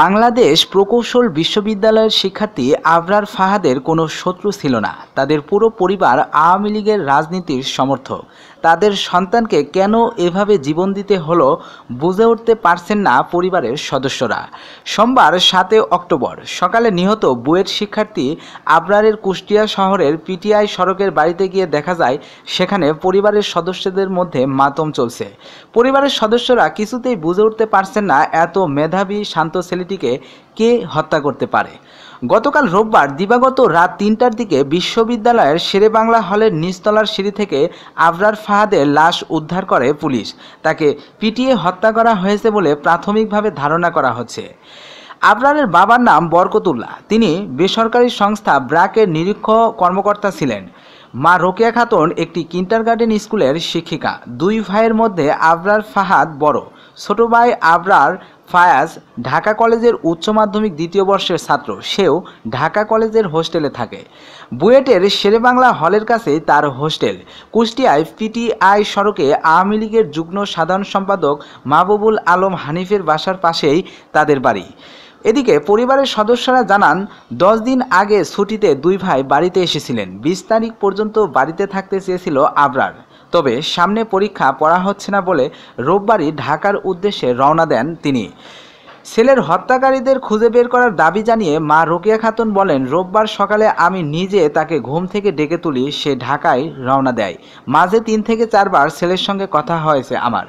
বাংলাদেশ প্রকৌশল বিশ্ববিদ্যালয়ের শিক্ষার্থী আবরার ফাহাদের কোনো শত্রু ছিল না তাদের পুরো পরিবার আওয়ামী লীগের রাজনীতির সমর্থক তাদের সন্তানকে কেন এভাবে জীবন দিতে হলো বুঝে উঠতে পারছেন না পরিবারের সদস্যরা সোমবার সাতে অক্টোবর সকালে নিহত বুয়েট শিক্ষার্থী আবরারের কুষ্টিয়া শহরের পিটিআই সড়কের বাড়িতে গিয়ে দেখা যায় সেখানে পরিবারের সদস্যদের মধ্যে মাতম চলছে পরিবারের সদস্যরা কিছুতেই বুঝে উঠতে পারছেন না এত মেধাবী শান্ত ছেলেটিকে কে হত্যা করতে পারে গতকাল রোববার দিবাগত রাত তিনটার দিকে বিশ্ববিদ্যালয়ের শেরেবাংলা হলের নিচতলার সিঁড়ি থেকে আবরার ফাহাদের লাশ উদ্ধার করে পুলিশ তাকে পিটিয়ে হত্যা করা হয়েছে বলে প্রাথমিকভাবে ধারণা করা হচ্ছে আবরারের বাবার নাম বরকতুল্লাহ তিনি বেসরকারি সংস্থা ব্রাকের নিরীক্ষ কর্মকর্তা ছিলেন মা রোকেয়া খাতুন একটি গার্ডেন স্কুলের শিক্ষিকা দুই ভাইয়ের মধ্যে আবরার ফাহাদ বড় ছোট ভাই আবরার ফায়াজ ঢাকা কলেজের উচ্চ মাধ্যমিক দ্বিতীয় বর্ষের ছাত্র সেও ঢাকা কলেজের হোস্টেলে থাকে বুয়েটের শেরেবাংলা হলের কাছেই তার হোস্টেল কুষ্টিয়ায় পিটিআই সড়কে আওয়ামী লীগের যুগ্ম সাধারণ সম্পাদক মাহবুবুল আলম হানিফের বাসার পাশেই তাদের বাড়ি এদিকে পরিবারের সদস্যরা জানান দশ দিন আগে ছুটিতে দুই ভাই বাড়িতে এসেছিলেন বিশ তারিখ পর্যন্ত বাড়িতে থাকতে চেয়েছিল আবরার তবে সামনে পরীক্ষা পড়া হচ্ছে না বলে রোববারই ঢাকার উদ্দেশ্যে রওনা দেন তিনি ছেলের হত্যাকারীদের খুঁজে বের করার দাবি জানিয়ে মা রোকিয়া খাতুন বলেন রোববার সকালে আমি নিজে তাকে ঘুম থেকে ডেকে তুলি সে ঢাকায় রওনা দেয় মাঝে তিন থেকে চারবার ছেলের সঙ্গে কথা হয়েছে আমার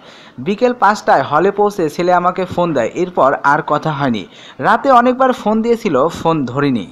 বিকেল পাঁচটায় হলে পৌঁছে ছেলে আমাকে ফোন দেয় এরপর আর কথা হয়নি রাতে অনেকবার ফোন দিয়েছিল ফোন ধরিনি